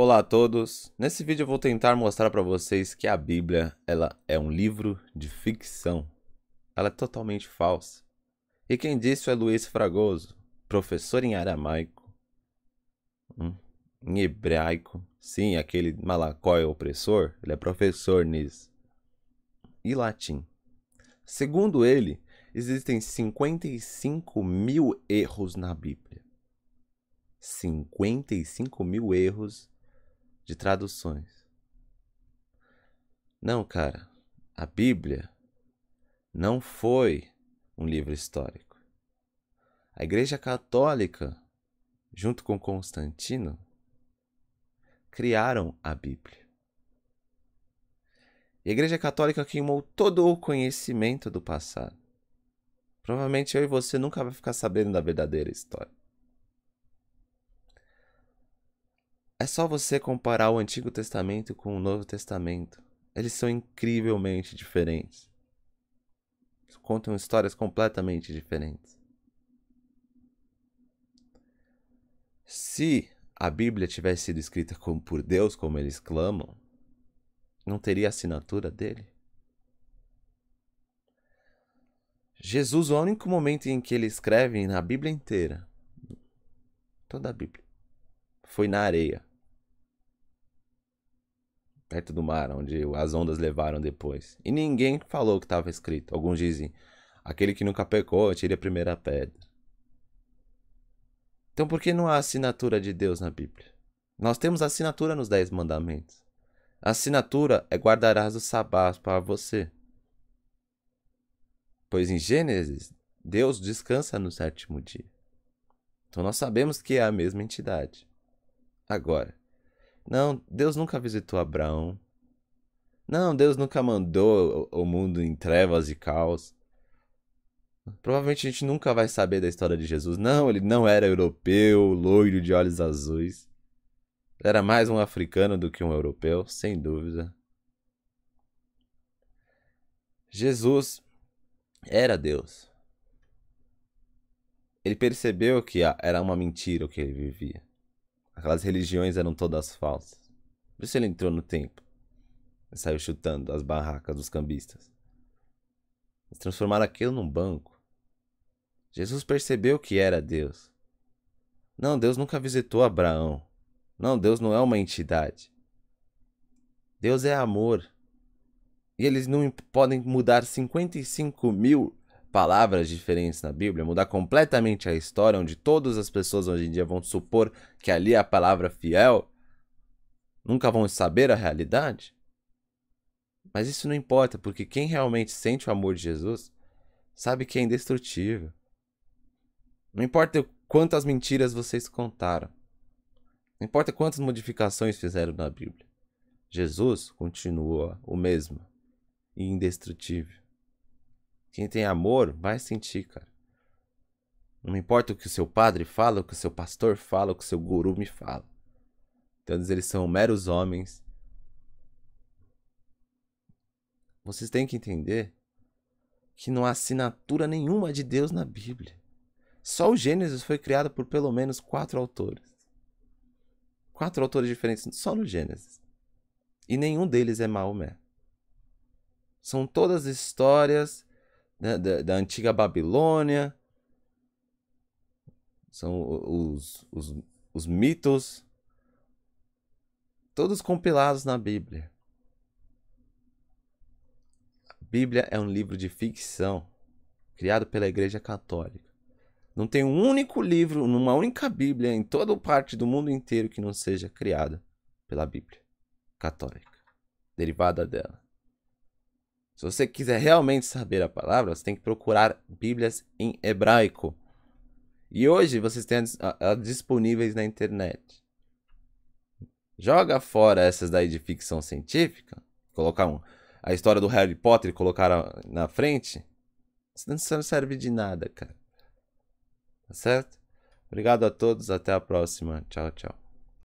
Olá a todos! Nesse vídeo eu vou tentar mostrar para vocês que a Bíblia ela é um livro de ficção. Ela é totalmente falsa. E quem disse é Luiz Fragoso, professor em aramaico, hum, em hebraico. Sim, aquele malacói opressor, ele é professor nisso. E latim. Segundo ele, existem 55 mil erros na Bíblia. 55 mil erros de traduções. Não, cara, a Bíblia não foi um livro histórico. A Igreja Católica, junto com Constantino, criaram a Bíblia. E a Igreja Católica queimou todo o conhecimento do passado. Provavelmente eu e você nunca vai ficar sabendo da verdadeira história. É só você comparar o Antigo Testamento com o Novo Testamento. Eles são incrivelmente diferentes. Contam histórias completamente diferentes. Se a Bíblia tivesse sido escrita por Deus, como eles clamam, não teria a assinatura dele? Jesus, o único momento em que ele escreve na Bíblia inteira, toda a Bíblia, foi na areia perto do mar, onde as ondas levaram depois. E ninguém falou o que estava escrito. Alguns dizem: aquele que nunca pecou, tire a primeira pedra. Então, por que não há assinatura de Deus na Bíblia? Nós temos assinatura nos Dez Mandamentos. A assinatura é guardarás o sabá para você. Pois em Gênesis, Deus descansa no sétimo dia. Então nós sabemos que é a mesma entidade. Agora, não, Deus nunca visitou Abraão. Não, Deus nunca mandou o mundo em trevas e caos. Provavelmente a gente nunca vai saber da história de Jesus. Não, ele não era europeu, loiro de olhos azuis. Era mais um africano do que um europeu, sem dúvida. Jesus era Deus. Ele percebeu que era uma mentira o que ele vivia. Aquelas religiões eram todas falsas. vê se ele entrou no templo e saiu chutando as barracas dos cambistas. Eles transformaram aquilo num banco. Jesus percebeu que era Deus. Não, Deus nunca visitou Abraão. Não, Deus não é uma entidade. Deus é amor. E eles não podem mudar 55 mil palavras diferentes na Bíblia, mudar completamente a história, onde todas as pessoas hoje em dia vão supor que ali é a palavra fiel, nunca vão saber a realidade? Mas isso não importa, porque quem realmente sente o amor de Jesus sabe que é indestrutível. Não importa quantas mentiras vocês contaram, não importa quantas modificações fizeram na Bíblia, Jesus continua o mesmo e indestrutível. Quem tem amor vai sentir, cara. Não importa o que o seu padre fala, o que o seu pastor fala, o que o seu guru me fala. Todos eles são meros homens. Vocês têm que entender que não há assinatura nenhuma de Deus na Bíblia. Só o Gênesis foi criado por pelo menos quatro autores. Quatro autores diferentes só no Gênesis. E nenhum deles é Maomé. São todas histórias né, da, da, antiga Babilônia, são os, os, os mitos, todos compilados na Bíblia. A Bíblia é um livro de ficção criado pela Igreja Católica. Não tem um único livro, numa única Bíblia em toda parte do mundo inteiro que não seja criada pela Bíblia católica, derivada dela. Se você quiser realmente saber a palavra, você tem que procurar Bíblias em hebraico. E hoje vocês têm elas disponíveis na internet. Joga fora essas daí de ficção científica, colocar um, a história do Harry Potter e colocar na frente, isso não serve de nada, cara. Tá certo? Obrigado a todos, até a próxima. Tchau, tchau.